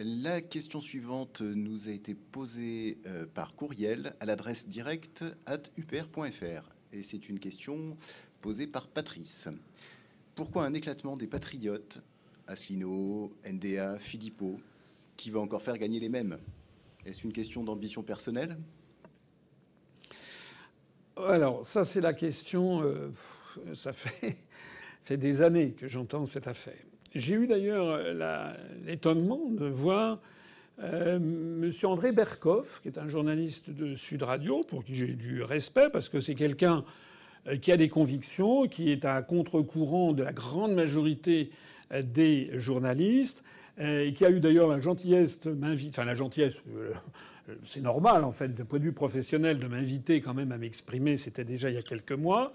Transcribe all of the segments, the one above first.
La question suivante nous a été posée euh, par courriel à l'adresse directe at upr.fr. Et c'est une question posée par Patrice. Pourquoi un éclatement des patriotes, Asselineau, NDA, Philippot, qui va encore faire gagner les mêmes Est-ce une question d'ambition personnelle Alors, ça, c'est la question. Euh, ça fait, fait des années que j'entends cette affaire. J'ai eu d'ailleurs euh, l'étonnement de voir euh, M. André Berkoff, qui est un journaliste de Sud Radio, pour qui j'ai du respect, parce que c'est quelqu'un euh, qui a des convictions, qui est à contre-courant de la grande majorité des journalistes, et qui a eu d'ailleurs la gentillesse de m'inviter, enfin la gentillesse, c'est normal en fait, d'un point de vue professionnel, de m'inviter quand même à m'exprimer, c'était déjà il y a quelques mois.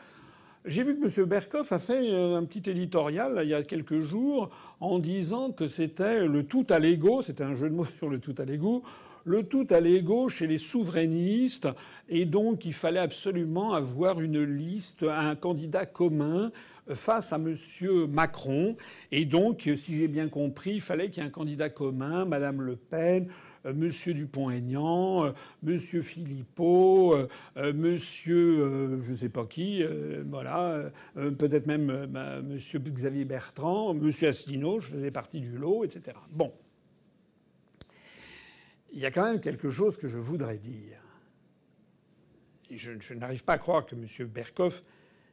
J'ai vu que M. Berkoff a fait euh, un petit éditorial il y a quelques jours en disant que c'était le tout à l'ego, c'était un jeu de mots sur le tout à l'ego, le tout à l'ego chez les souverainistes, et donc il fallait absolument avoir une liste, un candidat commun euh, face à M. Macron, et donc, si j'ai bien compris, il fallait qu'il y ait un candidat commun, Mme Le Pen, euh, Monsieur Dupont-Aignan, euh, Monsieur Philippot, euh, Monsieur je ne sais pas qui, voilà, peut-être même Monsieur Xavier Bertrand, Monsieur Asselineau, je faisais partie du lot, etc. Bon. Il y a quand même quelque chose que je voudrais dire. Et je, n'arrive pas à croire que Monsieur Berkoff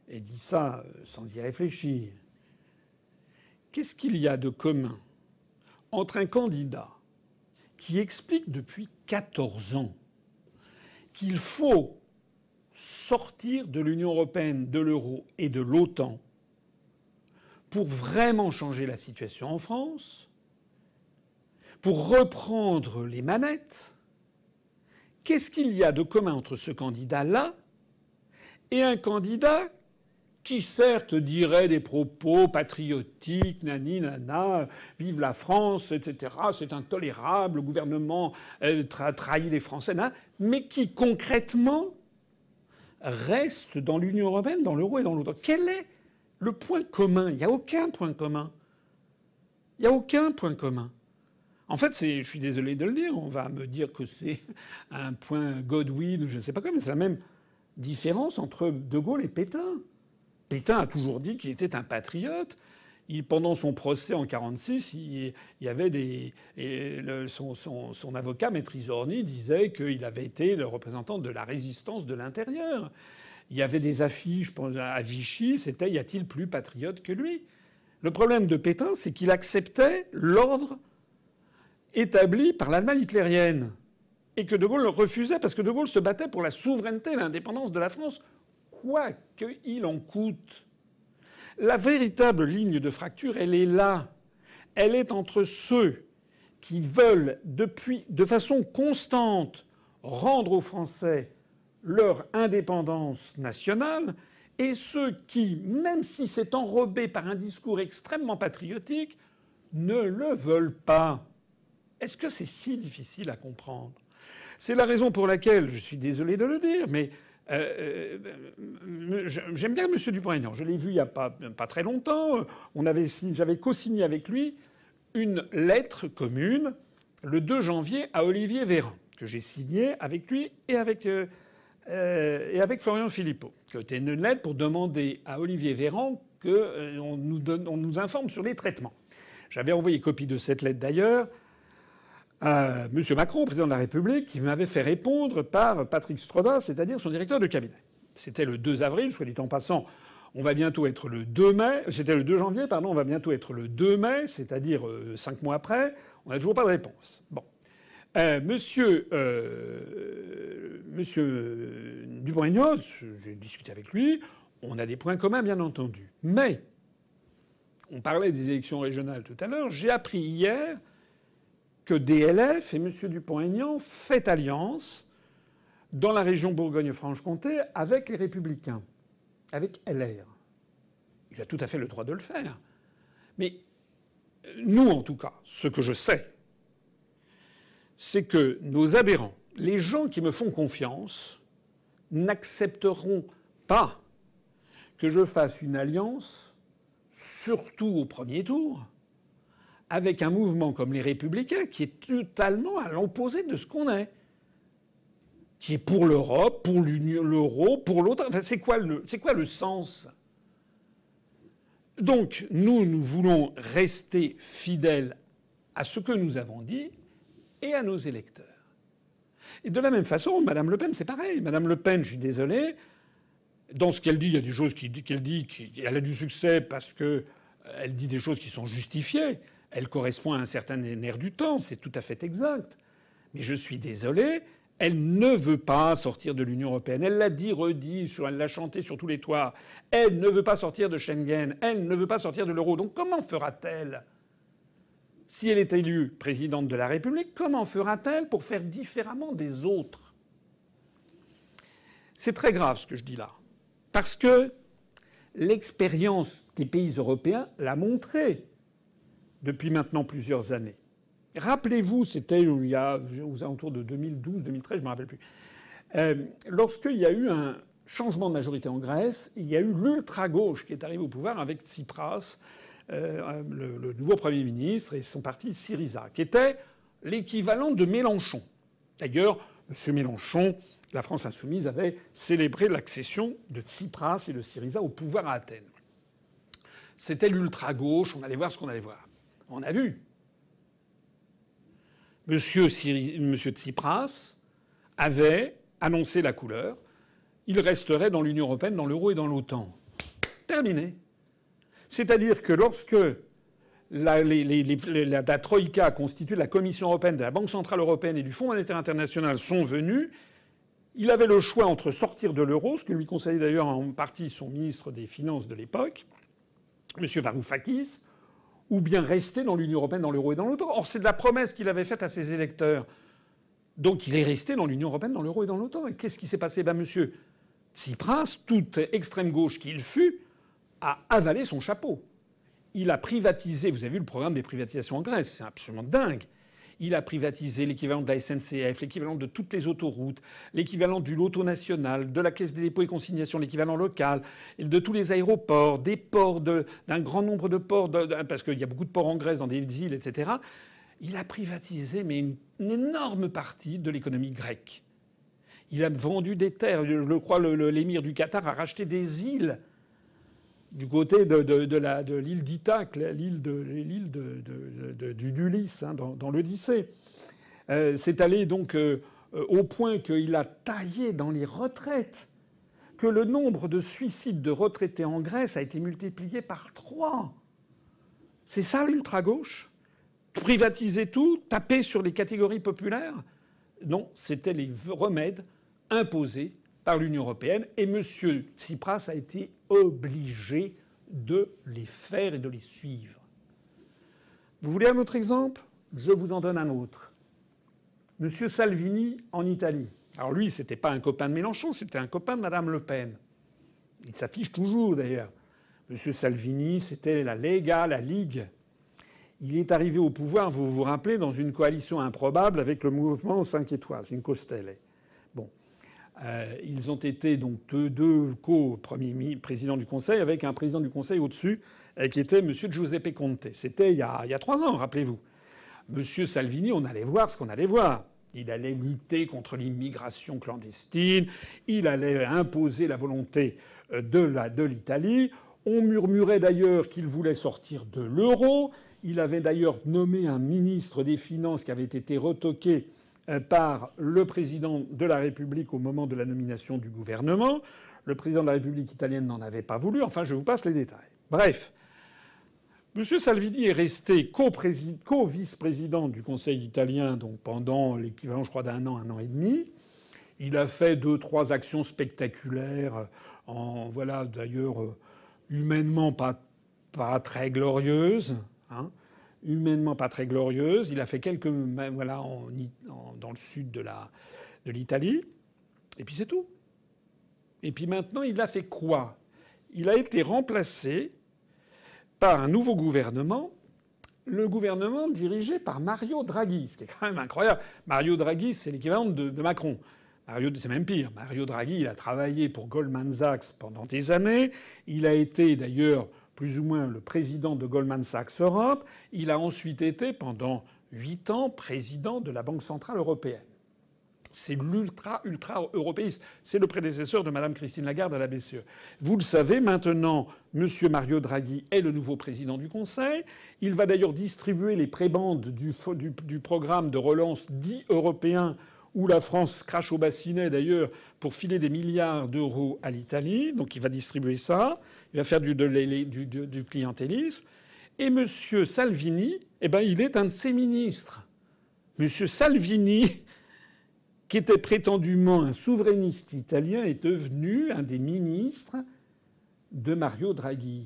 ait dit ça sans y réfléchir. Qu'est-ce qu'il y a de commun entre un candidat qui explique depuis 14 ans qu'il faut sortir de l'Union européenne, de l'euro et de l'OTAN pour vraiment changer la situation en France, pour reprendre les manettes. Qu'est-ce qu'il y a de commun entre ce candidat-là et un candidat qui certes dirait des propos patriotiques, nani, nana, vive la France, etc., c'est intolérable, le gouvernement euh, a trahit les Français, mais qui concrètement reste dans l'Union européenne, dans l'euro et dans l'autre. Quel est le point commun Il n'y a aucun point commun. Il n'y a aucun point commun. En fait, je suis désolé de le dire, on va me dire que c'est un point Godwin, je ne sais pas quoi, mais c'est la même différence entre De Gaulle et Pétain. Pétain a toujours dit qu'il était un patriote. pendant son procès en 1946, il, y avait des. son, avocat, Maître Isorny, disait qu'il avait été le représentant de la résistance de l'intérieur. Il y avait des affiches à Vichy, c'était Y a-t-il plus patriote que lui Le problème de Pétain, c'est qu'il acceptait l'ordre établi par l'Allemagne hitlérienne et que De Gaulle refusait parce que De Gaulle se battait pour la souveraineté et l'indépendance de la France quoi qu'il en coûte. La véritable ligne de fracture, elle est là. Elle est entre ceux qui veulent depuis, de façon constante rendre aux Français leur indépendance nationale et ceux qui, même si c'est enrobé par un discours extrêmement patriotique, ne le veulent pas. Est-ce que c'est si difficile à comprendre C'est la raison pour laquelle, je suis désolé de le dire, mais euh, euh, euh, j'aime bien M. Dupont-Aignan. Je l'ai vu il n'y a pas, très longtemps. On j'avais co-signé avec lui une lettre commune le 2 janvier à Olivier Véran, que j'ai signée avec lui et avec, et avec Florian Philippot, qui était une lettre pour demander à Olivier Véran qu'on nous informe sur les traitements. J'avais envoyé copie de cette lettre d'ailleurs Monsieur M. Macron, président de la République, qui m'avait fait répondre par Patrick Stroda, c'est-à-dire son directeur de cabinet. C'était le 2 avril, soit dit en passant, on va bientôt être le 2 mai. C'était le 2 janvier, pardon. On va bientôt être le 2 mai, c'est-à-dire euh, cinq mois après. On n'a toujours pas de réponse. Bon. Euh, monsieur euh, monsieur j'ai discuté avec lui. On a des points communs, bien entendu. Mais on parlait des élections régionales tout à l'heure. J'ai appris hier que DLF et M. Dupont-Aignan fait alliance dans la région Bourgogne-Franche-Comté avec les Républicains, avec LR. Il a tout à fait le droit de le faire. Mais euh, nous, en tout cas, ce que je sais, c'est que nos aberrants, les gens qui me font confiance, n'accepteront pas que je fasse une alliance, surtout au premier tour, avec un mouvement comme les Républicains qui est totalement à l'opposé de ce qu'on est, qui est pour l'Europe, pour l'euro, pour l'autre. Enfin, c'est quoi, quoi le, sens Donc, nous, nous voulons rester fidèles à ce que nous avons dit et à nos électeurs. Et de la même façon, Madame Le Pen, c'est pareil. Madame Le Pen, je suis désolé, dans ce qu'elle dit, il y a des choses qu'elle dit, qu'elle a du succès parce qu'elle euh, dit des choses qui sont justifiées elle correspond à un certain air du temps, c'est tout à fait exact. Mais je suis désolé, elle ne veut pas sortir de l'Union européenne. Elle l'a dit, redit, elle l'a chanté sur tous les toits. Elle ne veut pas sortir de Schengen. Elle ne veut pas sortir de l'euro. Donc comment fera-t-elle Si elle est élue présidente de la République, comment fera-t-elle pour faire différemment des autres C'est très grave ce que je dis là. Parce que l'expérience des pays européens l'a montré depuis maintenant plusieurs années. Rappelez-vous, c'était il y a aux alentours de 2012, 2013, je ne me rappelle plus. Euh, lorsqu'il y a eu un changement de majorité en Grèce, il y a eu l'ultra-gauche qui est arrivé au pouvoir avec Tsipras, euh, euh, le, nouveau Premier ministre, et son parti Syriza, qui était l'équivalent de Mélenchon. D'ailleurs, M. Mélenchon, la France insoumise, avait célébré l'accession de Tsipras et de Syriza au pouvoir à Athènes. C'était l'ultra-gauche, on allait voir ce qu'on allait voir. On a vu. Monsieur, Tsipras avait annoncé la couleur. Il resterait dans l'Union européenne, dans l'euro et dans l'OTAN. Terminé. C'est-à-dire que lorsque la, Troïka constituée de la Commission européenne, de la Banque centrale européenne et du Fonds monétaire international sont venus, il avait le choix entre sortir de l'euro, ce que lui conseillait d'ailleurs en partie son ministre des Finances de l'époque, M. Varoufakis, ou bien rester dans l'Union européenne, dans l'euro et dans l'OTAN. Or, c'est de la promesse qu'il avait faite à ses électeurs. Donc, il est resté dans l'Union européenne, dans l'euro et dans l'OTAN. Et qu'est-ce qui s'est passé Ben, monsieur Tsipras, toute extrême gauche qu'il fût, a avalé son chapeau. Il a privatisé. Vous avez vu le programme des privatisations en Grèce, c'est absolument dingue. Il a privatisé l'équivalent de la SNCF, l'équivalent de toutes les autoroutes, l'équivalent du loto national, de la Caisse des dépôts et consignations, l'équivalent local, de tous les aéroports, des ports, d'un grand nombre de ports, parce qu'il y a beaucoup de ports en Grèce, dans des îles, etc. Il a privatisé, mais une, énorme partie de l'économie grecque. Il a vendu des terres. Je, crois crois, l'émir du Qatar a racheté des îles du côté de, l'île d'Itacle, l'île de, l'île d'Ulysse, hein, dans, l'Odyssée. Euh, c'est allé donc euh, au point qu'il a taillé dans les retraites, que le nombre de suicides de retraités en Grèce a été multiplié par trois. C'est ça l'ultra-gauche Privatiser tout, taper sur les catégories populaires Non, c'était les remèdes imposés par l'Union européenne. Et M. Tsipras a été obligé de les faire et de les suivre. Vous voulez un autre exemple Je vous en donne un autre. M. Salvini en Italie. Alors lui, c'était pas un copain de Mélenchon, c'était un copain de Mme Le Pen. Il s'affiche toujours d'ailleurs. M. Salvini, c'était la Lega, la Ligue. Il est arrivé au pouvoir, vous vous rappelez, dans une coalition improbable avec le mouvement 5 étoiles, une Stelle. Euh, ils ont été donc deux, co présidents du Conseil avec un président du Conseil au-dessus euh, qui était M. Giuseppe Conte. C'était il, y a, trois ans, rappelez-vous. M. Salvini, on allait voir ce qu'on allait voir. Il allait lutter contre l'immigration clandestine, il allait imposer la volonté euh, de l'Italie. On murmurait d'ailleurs qu'il voulait sortir de l'euro. Il avait d'ailleurs nommé un ministre des Finances qui avait été retoqué euh, par le président de la République au moment de la nomination du gouvernement. Le président de la République italienne n'en avait pas voulu. Enfin, je vous passe les détails. Bref. M. Salvini est resté co-vice-président du Conseil italien donc pendant l'équivalent, je crois, d'un an, un an et demi. Il a fait deux, trois actions spectaculaires, euh, en voilà, d'ailleurs, euh, humainement pas, très glorieuses. Hein humainement pas très glorieuse. Il a fait quelques voilà en, dans le sud de la de l'Italie. Et puis c'est tout. Et puis maintenant, il a fait quoi Il a été remplacé par un nouveau gouvernement, le gouvernement dirigé par Mario Draghi, ce qui est quand même incroyable. Mario Draghi, c'est l'équivalent de, de, Macron. Mario, c'est même pire. Mario Draghi, il a travaillé pour Goldman Sachs pendant des années. Il a été d'ailleurs plus ou moins le président de Goldman Sachs Europe. Il a ensuite été pendant huit ans président de la Banque centrale européenne. C'est l'ultra, ultra européiste. C'est le prédécesseur de Madame Christine Lagarde à la BCE. Vous le savez, maintenant, Monsieur Mario Draghi est le nouveau président du Conseil. Il va d'ailleurs distribuer les prébandes du, du programme de relance dit européen où la France crache au bassinet d'ailleurs pour filer des milliards d'euros à l'Italie. Donc il va distribuer ça il va faire du, de, clientélisme. Et M. Salvini, eh ben, il est un de ses ministres. M. Salvini, qui était prétendument un souverainiste italien, est devenu un des ministres de Mario Draghi.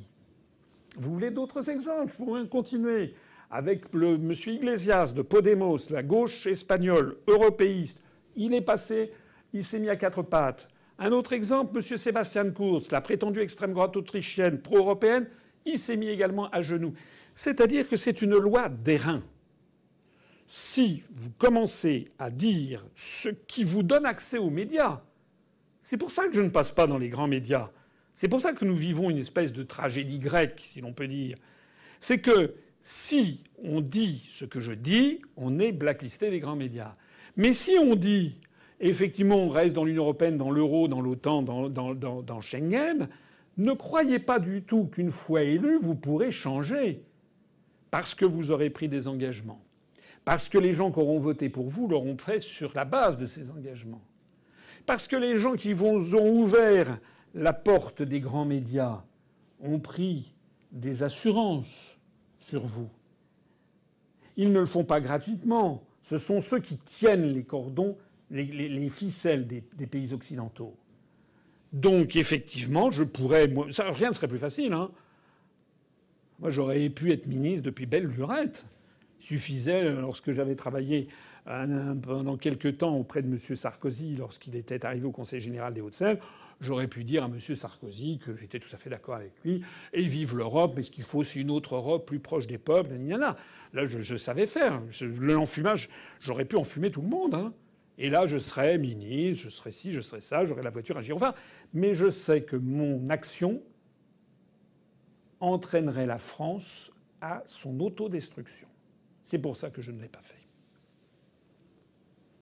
Vous voulez d'autres exemples Je pourrais continuer avec le M. Iglesias de Podemos, la gauche espagnole, européiste. Il est passé, il s'est mis à quatre pattes. Un autre exemple, M. Sébastien Kurz, la prétendue extrême droite autrichienne pro-européenne, il s'est mis également à genoux. C'est-à-dire que c'est une loi d'airain. Si vous commencez à dire ce qui vous donne accès aux médias, c'est pour ça que je ne passe pas dans les grands médias. C'est pour ça que nous vivons une espèce de tragédie grecque, si l'on peut dire. C'est que si on dit ce que je dis, on est blacklisté des grands médias. Mais si on dit effectivement, on reste dans l'Union européenne, dans l'euro, dans l'OTAN, dans, Schengen. Ne croyez pas du tout qu'une fois élu, vous pourrez changer. Parce que vous aurez pris des engagements. Parce que les gens qui auront voté pour vous l'auront fait sur la base de ces engagements. Parce que les gens qui vous ont ouvert la porte des grands médias ont pris des assurances sur vous. Ils ne le font pas gratuitement. Ce sont ceux qui tiennent les cordons les, ficelles des, pays occidentaux. Donc effectivement, je pourrais... rien ne serait plus facile. Hein. Moi, j'aurais pu être ministre depuis belle lurette. suffisait, euh, lorsque j'avais travaillé pendant quelques temps auprès de M. Sarkozy, lorsqu'il était arrivé au Conseil général des Hauts-de-Seine, j'aurais pu dire à M. Sarkozy que j'étais tout à fait d'accord avec lui, et vive l'Europe, mais ce qu'il faut, c'est une autre Europe plus proche des peuples, y en a. Là, je, savais faire. Le j'aurais pu enfumer tout le monde. Hein. Et là, je serai ministre, je serai ci, je serai ça, j'aurai la voiture à Girovin. Mais je sais que mon action entraînerait la France à son autodestruction. C'est pour ça que je ne l'ai pas fait.